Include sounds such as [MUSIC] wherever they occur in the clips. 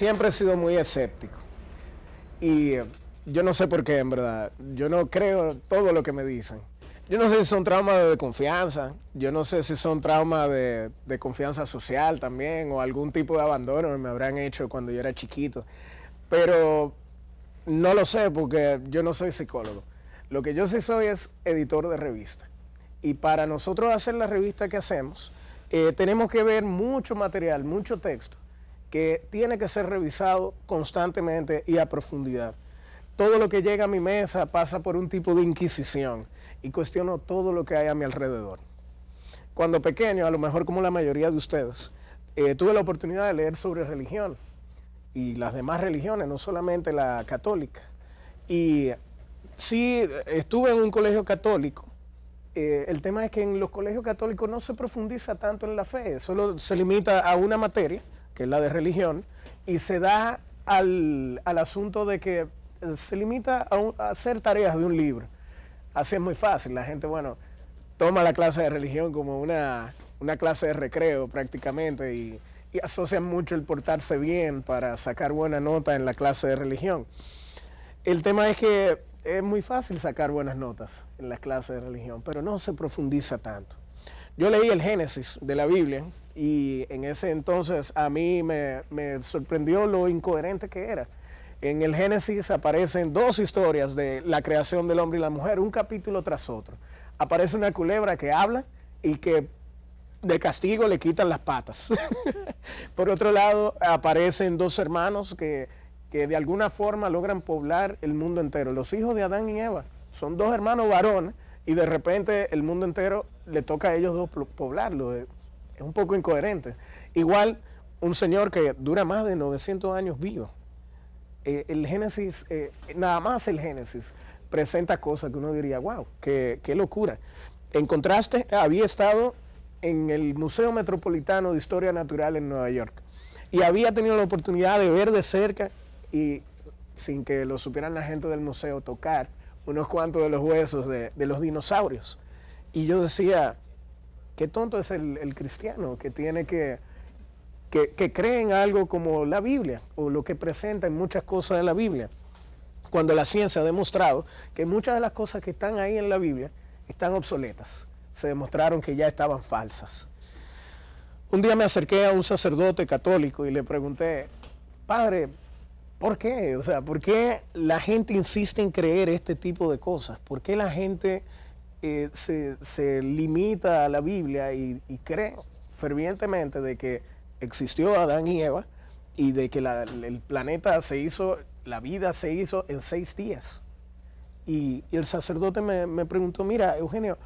siempre he sido muy escéptico. Y eh, yo no sé por qué, en verdad. Yo no creo todo lo que me dicen. Yo no sé si son traumas de confianza, yo no sé si son traumas de, confianza social también o algún tipo de abandono que me habrán hecho cuando yo era chiquito. Pero no lo sé porque yo no soy psicólogo. Lo que yo sí soy es editor de revista. Y para nosotros hacer la revista que hacemos, eh, tenemos que ver mucho material, mucho texto que tiene que ser revisado constantemente y a profundidad. Todo lo que llega a mi mesa pasa por un tipo de inquisición y cuestiono todo lo que hay a mi alrededor. Cuando pequeño, a lo mejor como la mayoría de ustedes, eh, tuve la oportunidad de leer sobre religión y las demás religiones, no solamente la católica. Y sí, estuve en un colegio católico. Eh, el tema es que en los colegios católicos no se profundiza tanto en la fe, solo se limita a una materia que es la de religión, y se da al, asunto de que se limita a, hacer tareas de un libro. Así es muy fácil, la gente, bueno, toma la clase de religión como una, clase de recreo prácticamente y, asocia mucho el portarse bien para sacar buena nota en la clase de religión. El tema es que es muy fácil sacar buenas notas en la clase de religión, pero no se profundiza tanto. Yo leí el Génesis de la Biblia y en ese entonces a mí me, sorprendió lo incoherente que era. En el Génesis aparecen dos historias de la creación del hombre y la mujer, un capítulo tras otro. Aparece una culebra que habla y que de castigo le quitan las patas. [LAUGHS] Por otro lado, aparecen dos hermanos que, que de alguna forma logran poblar el mundo entero. Los hijos de Adán y Eva son dos hermanos varones y de repente el mundo entero le toca a ellos dos poblarlo un poco incoherente. Igual un señor que dura más de 900 años vivo. Eh, el Génesis, eh, nada más el Génesis, presenta cosas que uno diría, wow, qué, locura. En contraste, había estado en el Museo Metropolitano de Historia Natural en Nueva York y había tenido la oportunidad de ver de cerca y sin que lo supieran la gente del museo tocar unos cuantos de los huesos de, de los dinosaurios. Y yo decía, qué tonto es el, cristiano que tiene que, que, que cree en algo como la Biblia o lo que presenta en muchas cosas de la Biblia, cuando la ciencia ha demostrado que muchas de las cosas que están ahí en la Biblia están obsoletas, se demostraron que ya estaban falsas. Un día me acerqué a un sacerdote católico y le pregunté, padre, ¿por qué? O sea, ¿por qué la gente insiste en creer este tipo de cosas? ¿Por qué la gente eh, se, limita a la Biblia y, cree fervientemente de que existió Adán y Eva y de que el planeta se hizo, la vida se hizo en seis días. Y, el sacerdote me, preguntó, mira, Eugenio,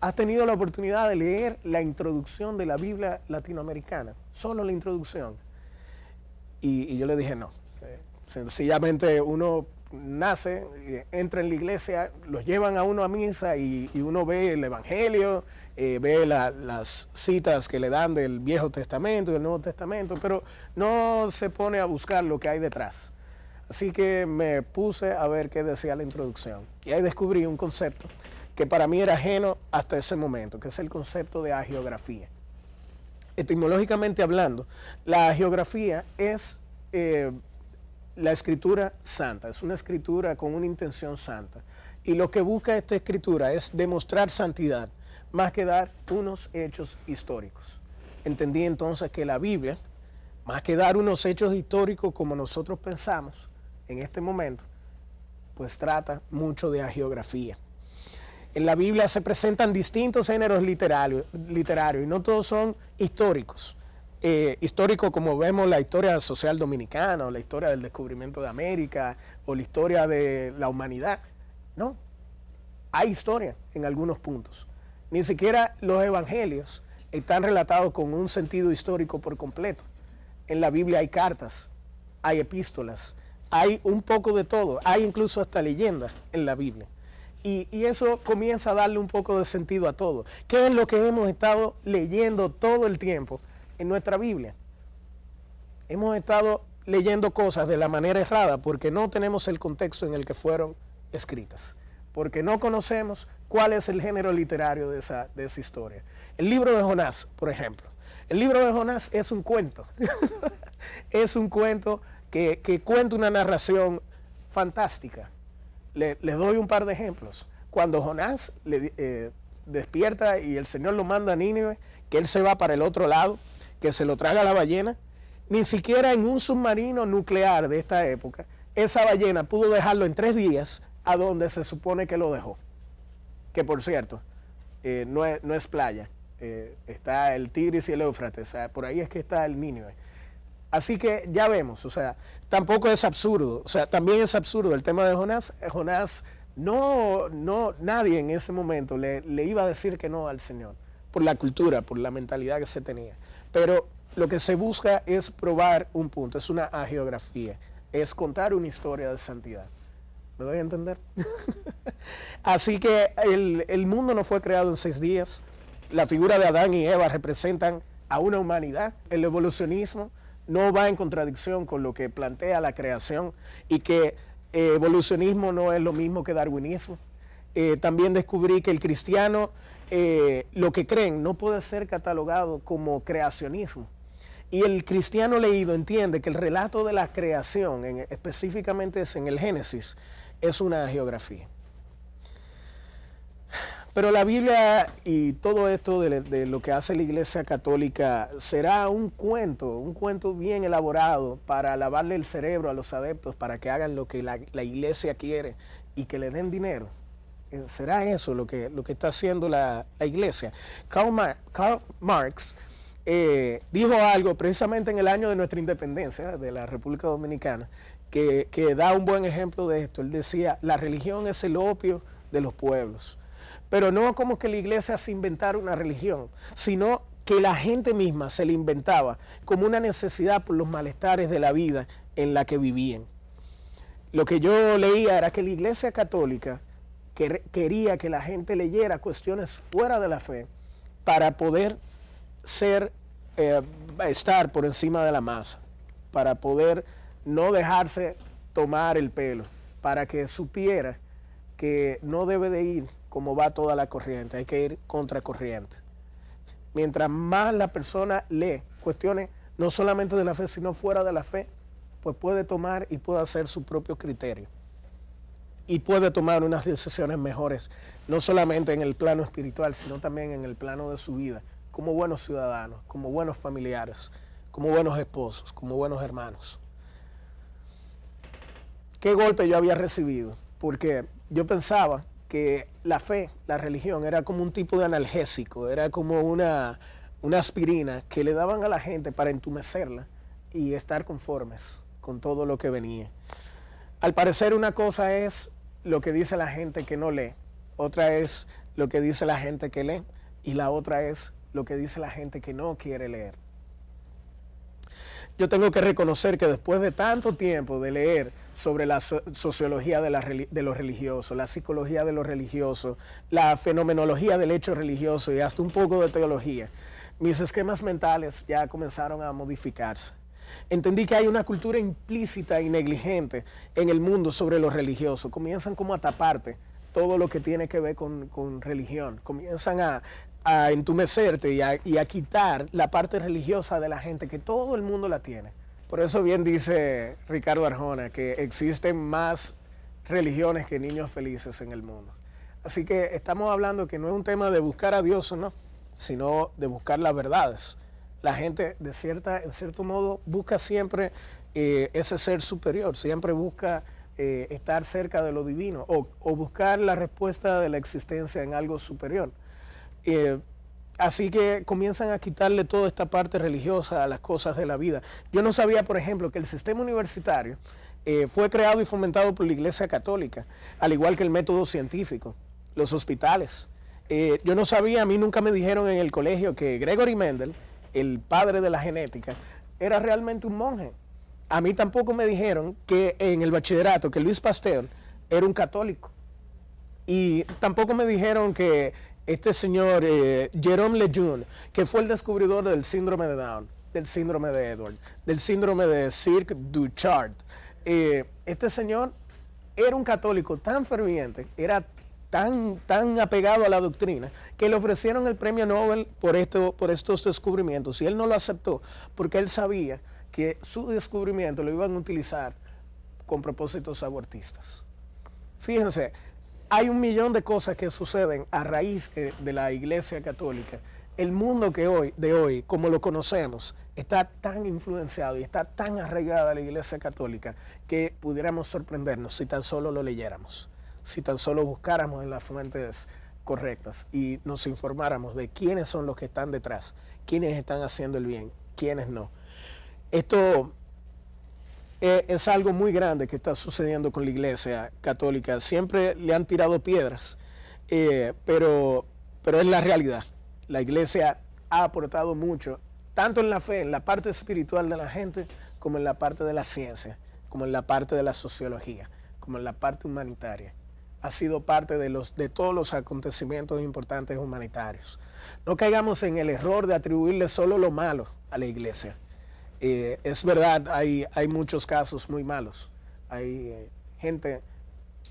¿has tenido la oportunidad de leer la introducción de la Biblia latinoamericana? Solo la introducción. Y, y yo le dije, no. Sencillamente uno nace, eh, entra en la iglesia, los llevan a uno a misa y, uno ve el Evangelio, eh, ve las citas que le dan del Viejo Testamento y del Nuevo Testamento, pero no se pone a buscar lo que hay detrás. Así que me puse a ver qué decía la introducción y ahí descubrí un concepto que para mí era ajeno hasta ese momento, que es el concepto de agiografía. Etimológicamente hablando, la geografía es eh, la escritura santa, es una escritura con una intención santa. Y lo que busca esta escritura es demostrar santidad, más que dar unos hechos históricos. Entendí entonces que la Biblia, más que dar unos hechos históricos como nosotros pensamos en este momento, pues trata mucho de geografía. En la Biblia se presentan distintos géneros literarios, y no todos son históricos. Eh, histórico como vemos la historia social dominicana o la historia del descubrimiento de América o la historia de la humanidad. No, hay historia en algunos puntos. Ni siquiera los evangelios están relatados con un sentido histórico por completo. En la Biblia hay cartas, hay epístolas, hay un poco de todo, hay incluso hasta leyendas en la Biblia. Y, y, eso comienza a darle un poco de sentido a todo. ¿Qué es lo que hemos estado leyendo todo el tiempo en nuestra Biblia hemos estado leyendo cosas de la manera errada porque no tenemos el contexto en el que fueron escritas, porque no conocemos cuál es el género literario de esa, historia. El libro de Jonás, por ejemplo. El libro de Jonás es un cuento, [LAUGHS] es un cuento que, cuenta una narración fantástica. Le, les doy un par de ejemplos. Cuando Jonás le, eh, despierta y el Señor lo manda a Nínive, que él se va para el otro lado, que se lo traga la ballena, ni siquiera en un submarino nuclear de esta época, esa ballena pudo dejarlo en tres días a donde se supone que lo dejó. Que por cierto, eh, no, es, playa, eh, está el Tigris y el Éufrates, por ahí es que está el niño... Así que ya vemos, o sea, tampoco es absurdo, o sea, también es absurdo el tema de Jonás. Eh, Jonás no, no, nadie en ese momento le, le iba a decir que no al Señor, por la cultura, por la mentalidad que se tenía. Pero lo que se busca es probar un punto, es una geografía es contar una historia de santidad. ¿Me voy a entender? [LAUGHS] Así que el, mundo no fue creado en seis días. La figura de Adán y Eva representan a una humanidad. El evolucionismo no va en contradicción con lo que plantea la creación y que eh, evolucionismo no es lo mismo que darwinismo. Eh, también descubrí que el cristiano eh, lo que creen no puede ser catalogado como creacionismo. Y el cristiano leído entiende que el relato de la creación, específicamente es en el Génesis, es una geografía. Pero la Biblia y todo esto de, lo que hace la Iglesia Católica será un cuento, un cuento bien elaborado para lavarle el cerebro a los adeptos, para que hagan lo que la, la Iglesia quiere y que le den dinero. Eh, ¿Será eso lo que, lo que está haciendo la, iglesia? Karl, Marx eh, dijo algo precisamente en el año de nuestra independencia ¿eh? de la República Dominicana que, que da un buen ejemplo de esto. Él decía, la religión es el opio de los pueblos. Pero no como que la iglesia se inventara una religión, sino que la gente misma se la inventaba como una necesidad por los malestares de la vida en la que vivían. Lo que yo leía era que la iglesia católica quería que la gente leyera cuestiones fuera de la fe para poder ser, eh, estar por encima de la masa, para poder no dejarse tomar el pelo, para que supiera que no debe de ir como va toda la corriente, hay que ir contracorriente. Mientras más la persona lee cuestiones no solamente de la fe, sino fuera de la fe, pues puede tomar y puede hacer su propio criterio y puede tomar unas decisiones mejores, no solamente en el plano espiritual, sino también en el plano de su vida, como buenos ciudadanos, como buenos familiares, como buenos esposos, como buenos hermanos. ¿Qué golpe yo había recibido? Porque yo pensaba que la fe, la religión, era como un tipo de analgésico, era como una, una aspirina que le daban a la gente para entumecerla y estar conformes con todo lo que venía. Al parecer una cosa es lo que dice la gente que no lee, otra es lo que dice la gente que lee y la otra es lo que dice la gente que no quiere leer. Yo tengo que reconocer que después de tanto tiempo de leer sobre la sociología de, los religiosos, la psicología de los religiosos, la fenomenología del hecho religioso y hasta un poco de teología, mis esquemas mentales ya comenzaron a modificarse. Entendí que hay una cultura implícita y negligente en el mundo sobre lo religioso. Comienzan como a taparte todo lo que tiene que ver con, con religión. Comienzan a, a entumecerte y a, y a, quitar la parte religiosa de la gente, que todo el mundo la tiene. Por eso bien dice Ricardo Arjona que existen más religiones que niños felices en el mundo. Así que estamos hablando que no es un tema de buscar a Dios o no, sino de buscar las verdades la gente de cierta, en cierto modo busca siempre eh, ese ser superior, siempre busca eh, estar cerca de lo divino o, buscar la respuesta de la existencia en algo superior. Eh, así que comienzan a quitarle toda esta parte religiosa a las cosas de la vida. Yo no sabía, por ejemplo, que el sistema universitario fue creado y fomentado por la Iglesia Católica, al igual que el método científico, los hospitales. yo no sabía, a mí nunca me dijeron en el colegio que Gregory Mendel, el padre de la genética, era realmente un monje. A mí tampoco me dijeron que en el bachillerato que Luis Pasteur era un católico. Y tampoco me dijeron que este señor eh, Jerome Lejeune, que fue el descubridor del síndrome de Down, del síndrome de Edward, del síndrome de Cirque du eh, este señor era un católico tan ferviente, era tan, tan apegado a la doctrina, que le ofrecieron el premio Nobel por, esto, por estos descubrimientos. Y él no lo aceptó porque él sabía que su descubrimiento lo iban a utilizar con propósitos abortistas. Fíjense, hay un millón de cosas que suceden a raíz eh, de la Iglesia Católica. El mundo que hoy, de hoy, como lo conocemos, está tan influenciado y está tan arraigada la Iglesia Católica que pudiéramos sorprendernos si tan solo lo leyéramos si tan solo buscáramos en las fuentes correctas y nos informáramos de quiénes son los que están detrás, quiénes están haciendo el bien, quiénes no. Esto es algo muy grande que está sucediendo con la Iglesia Católica. Siempre le han tirado piedras, eh, pero, pero es la realidad. La Iglesia ha aportado mucho, tanto en la fe, en la parte espiritual de la gente, como en la parte de la ciencia, como en la parte de la sociología, como en la parte humanitaria ha sido parte de, los, de todos los acontecimientos importantes humanitarios. No caigamos en el error de atribuirle solo lo malo a la iglesia. Eh, es verdad, hay, hay muchos casos muy malos. Hay eh, gente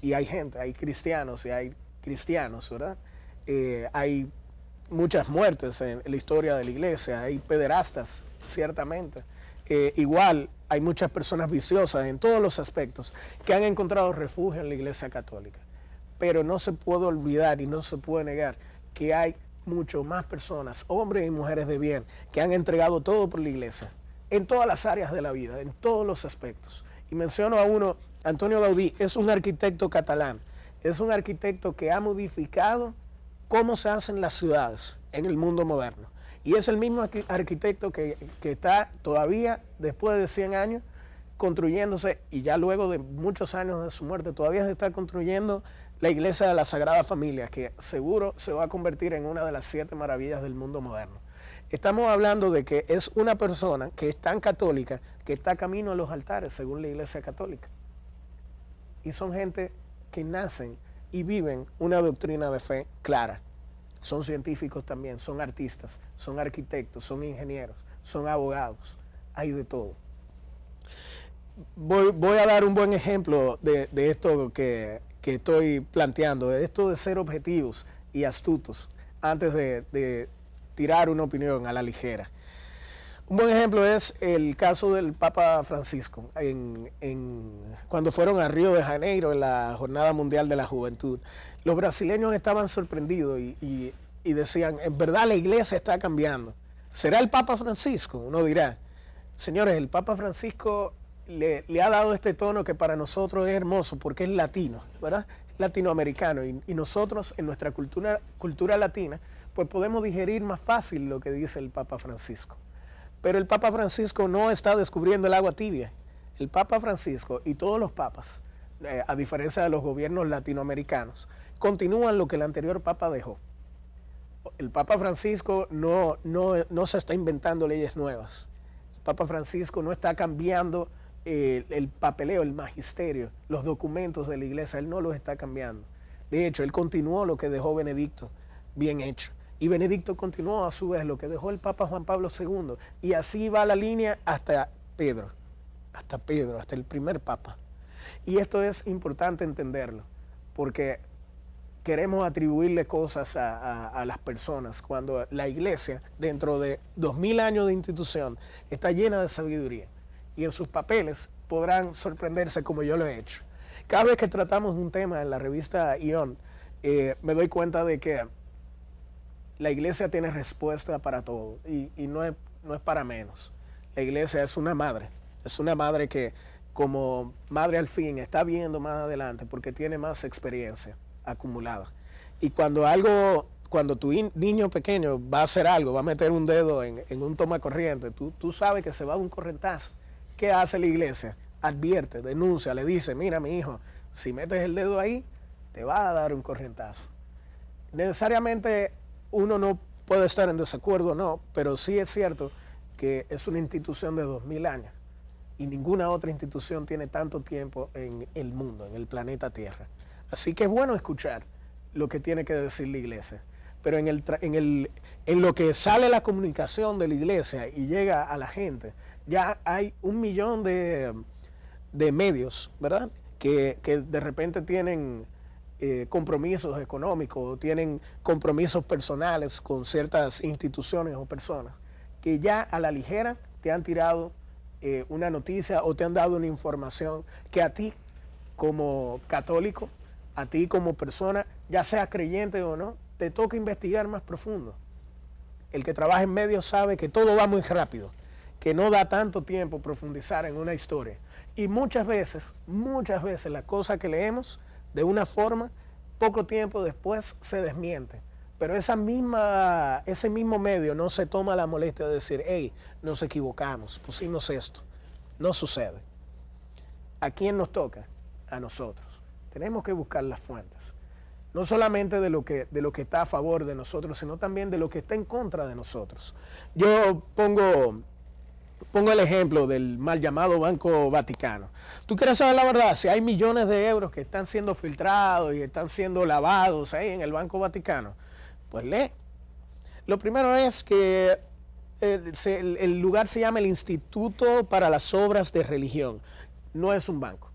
y hay gente, hay cristianos y hay cristianos, ¿verdad? Eh, hay muchas muertes en la historia de la iglesia, hay pederastas, ciertamente. igual hay muchas personas viciosas en todos los aspectos que han encontrado refugio en la iglesia católica pero no se puede olvidar y no se puede negar que hay mucho más personas, hombres y mujeres de bien, que han entregado todo por la iglesia, en todas las áreas de la vida, en todos los aspectos. Y menciono a uno, Antonio Gaudí, es un arquitecto catalán, es un arquitecto que ha modificado cómo se hacen las ciudades en el mundo moderno. Y es el mismo arquitecto que, que está todavía, después de 100 años, construyéndose, y ya luego de muchos años de su muerte, todavía se está construyendo la iglesia de la Sagrada Familia, que seguro se va a convertir en una de las siete maravillas del mundo moderno. Estamos hablando de que es una persona que es tan católica que está camino a los altares, según la iglesia católica. Y son gente que nacen y viven una doctrina de fe clara. Son científicos también, son artistas, son arquitectos, son ingenieros, son abogados, hay de todo. Voy, voy a dar un buen ejemplo de, de esto que que estoy planteando, esto de ser objetivos y astutos antes de, tirar una opinión a la ligera. Un buen ejemplo es el caso del Papa Francisco, en, cuando fueron a Río de Janeiro en la Jornada Mundial de la Juventud. Los brasileños estaban sorprendidos y, y, decían, en verdad la iglesia está cambiando. ¿Será el Papa Francisco? Uno dirá, señores, el Papa Francisco le, ha dado este tono que para nosotros es hermoso porque es latino, ¿verdad? Latinoamericano. Y, nosotros en nuestra cultura, cultura latina, pues podemos digerir más fácil lo que dice el Papa Francisco. Pero el Papa Francisco no está descubriendo el agua tibia. El Papa Francisco y todos los papas, eh, a diferencia de los gobiernos latinoamericanos, continúan lo que el anterior Papa dejó. El Papa Francisco no, no, no se está inventando leyes nuevas. El Papa Francisco no está cambiando el papeleo, el magisterio, los documentos de la iglesia, él no los está cambiando. De hecho, él continuó lo que dejó Benedicto, bien hecho. Y Benedicto continuó a su vez lo que dejó el Papa Juan Pablo II. Y así va la línea hasta Pedro, hasta Pedro, hasta el primer Papa. Y esto es importante entenderlo, porque queremos atribuirle cosas a, las personas cuando la iglesia, dentro de dos mil años de institución, está llena de sabiduría y en sus papeles podrán sorprenderse como yo lo he hecho. Cada vez que tratamos un tema en la revista Ion, eh, me doy cuenta de que la iglesia tiene respuesta para todo y, no, es, no es para menos. La iglesia es una madre, es una madre que como madre al fin está viendo más adelante porque tiene más experiencia acumulada. Y cuando algo cuando tu niño pequeño va a hacer algo, va a meter un dedo en, un toma corriente, tú sabes que se va a un correntazo. ¿Qué hace la iglesia? Advierte, denuncia, le dice, mira mi hijo, si metes el dedo ahí, te va a dar un corrientazo. Necesariamente uno no puede estar en desacuerdo, no, pero sí es cierto que es una institución de 2000 años y ninguna otra institución tiene tanto tiempo en el mundo, en el planeta Tierra. Así que es bueno escuchar lo que tiene que decir la iglesia, pero en lo que sale la comunicación de la iglesia y llega a la gente, ya hay un millón de, medios, ¿verdad? Que, de repente tienen eh, compromisos económicos, tienen compromisos personales con ciertas instituciones o personas, que ya a la ligera te han tirado eh, una noticia o te han dado una información que a ti como católico, a ti como persona, ya sea creyente o no, te toca investigar más profundo. El que trabaja en medios sabe que todo va muy rápido que no da tanto tiempo profundizar en una historia. Y muchas veces, muchas veces la cosa que leemos de una forma, poco tiempo después se desmiente. Pero esa misma, ese mismo medio no se toma la molestia de decir, hey, nos equivocamos, pusimos esto. No sucede. ¿A quién nos toca? A nosotros. Tenemos que buscar las fuentes. No solamente de lo, que, de lo que está a favor de nosotros, sino también de lo que está en contra de nosotros. Yo pongo Pongo el ejemplo del mal llamado Banco Vaticano. Tú quieres saber la verdad, si hay millones de euros que están siendo filtrados y están siendo lavados ahí en el Banco Vaticano, pues lee. Lo primero es que eh, el, lugar se llama el Instituto para las Obras de Religión. No es un banco,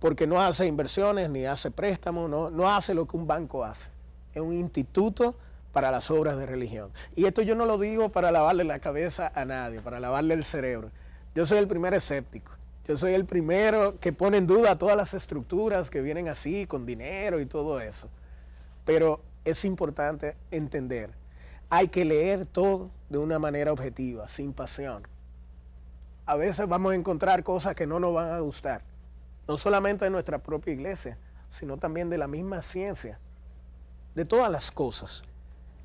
porque no hace inversiones, ni hace préstamos, no, no hace lo que un banco hace. Es un instituto para las obras de religión. Y esto yo no lo digo para lavarle la cabeza a nadie, para lavarle el cerebro. Yo soy el primer escéptico. Yo soy el primero que pone en duda todas las estructuras que vienen así, con dinero y todo eso. Pero es importante entender, hay que leer todo de una manera objetiva, sin pasión. A veces vamos a encontrar cosas que no nos van a gustar, no solamente de nuestra propia iglesia, sino también de la misma ciencia, de todas las cosas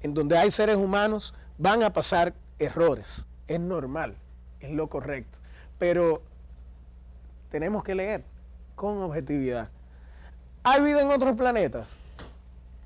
en donde hay seres humanos, van a pasar errores. Es normal, es lo correcto. Pero tenemos que leer con objetividad. ¿Hay vida en otros planetas?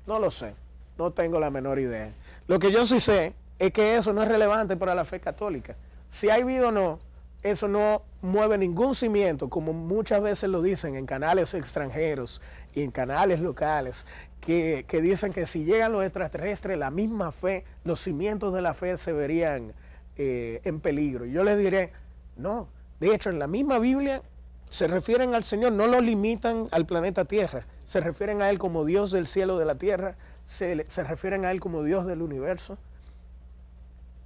No lo sé, no tengo la menor idea. Lo que yo sí sé es que eso no es relevante para la fe católica. Si hay vida o no, eso no mueve ningún cimiento, como muchas veces lo dicen en canales extranjeros y en canales locales, que, dicen que si llegan los extraterrestres, la misma fe, los cimientos de la fe se verían eh, en peligro. Yo les diré, no, de hecho en la misma Biblia se refieren al Señor, no lo limitan al planeta Tierra, se refieren a Él como Dios del cielo de la tierra, se, se refieren a Él como Dios del universo.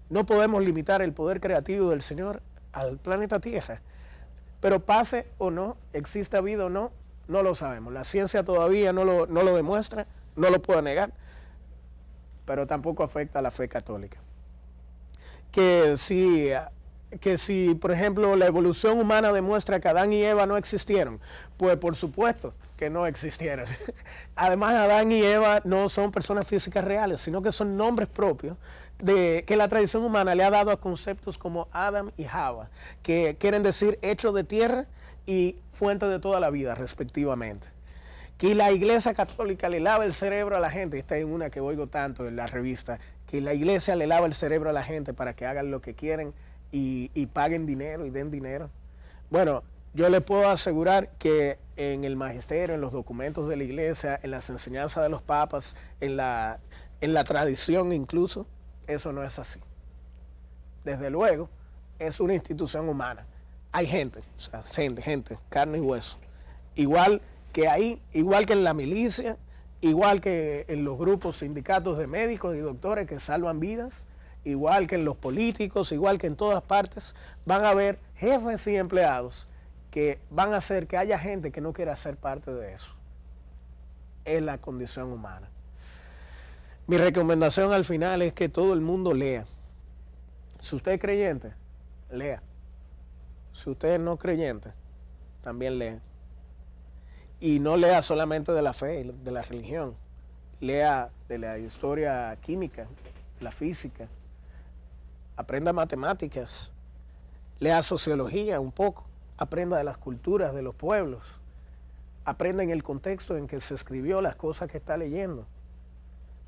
No podemos limitar el poder creativo del Señor al planeta Tierra. Pero pase o no, exista vida o no, no lo sabemos. La ciencia todavía no lo, no lo demuestra, no lo puedo negar, pero tampoco afecta a la fe católica. Que sí que si, por ejemplo, la evolución humana demuestra que Adán y Eva no existieron, pues por supuesto que no existieron. [LAUGHS] Además, Adán y Eva no son personas físicas reales, sino que son nombres propios de, que la tradición humana le ha dado a conceptos como Adam y Java, que quieren decir hecho de tierra y fuente de toda la vida, respectivamente que la iglesia católica le lava el cerebro a la gente, esta es una que oigo tanto en la revista, que la iglesia le lava el cerebro a la gente para que hagan lo que quieren y, paguen dinero y den dinero. Bueno, yo le puedo asegurar que en el magisterio, en los documentos de la iglesia, en las enseñanzas de los papas, en la, en la tradición incluso, eso no es así. Desde luego, es una institución humana. Hay gente, gente, gente, carne y hueso. Igual que ahí, igual que en la milicia, igual que en los grupos sindicatos de médicos y doctores que salvan vidas, igual que en los políticos, igual que en todas partes, van a haber jefes y empleados que van a hacer que haya gente que no quiera ser parte de eso. Es la condición humana. Mi recomendación al final es que todo el mundo lea. Si usted es creyente, lea. Si usted es no creyente, también lea. Y no lea solamente de la fe, de la religión. Lea de la historia química, la física, aprenda matemáticas, lea sociología un poco, aprenda de las culturas, de los pueblos, aprenda en el contexto en que se escribió las cosas que está leyendo.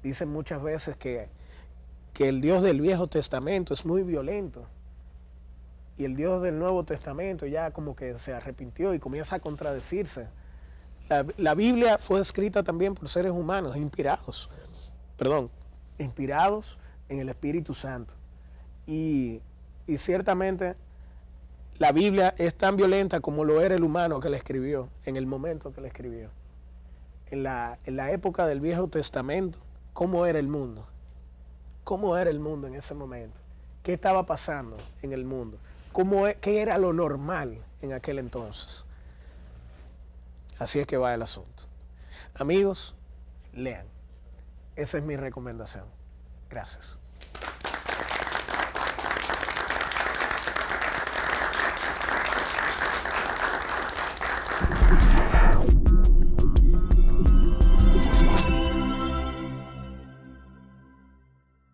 Dicen muchas veces que, que el Dios del Viejo Testamento es muy violento y el Dios del Nuevo Testamento ya como que se arrepintió y comienza a contradecirse. La, la, Biblia fue escrita también por seres humanos, inspirados, perdón, inspirados en el Espíritu Santo. Y, ciertamente la Biblia es tan violenta como lo era el humano que la escribió, en el momento que la escribió. En la, época del Viejo Testamento, cómo era el mundo. Cómo era el mundo en ese momento. ¿Qué estaba pasando en el mundo? E, ¿Qué era lo normal en aquel entonces? Así es que va el asunto. Amigos, lean. Esa es mi recomendación. Gracias.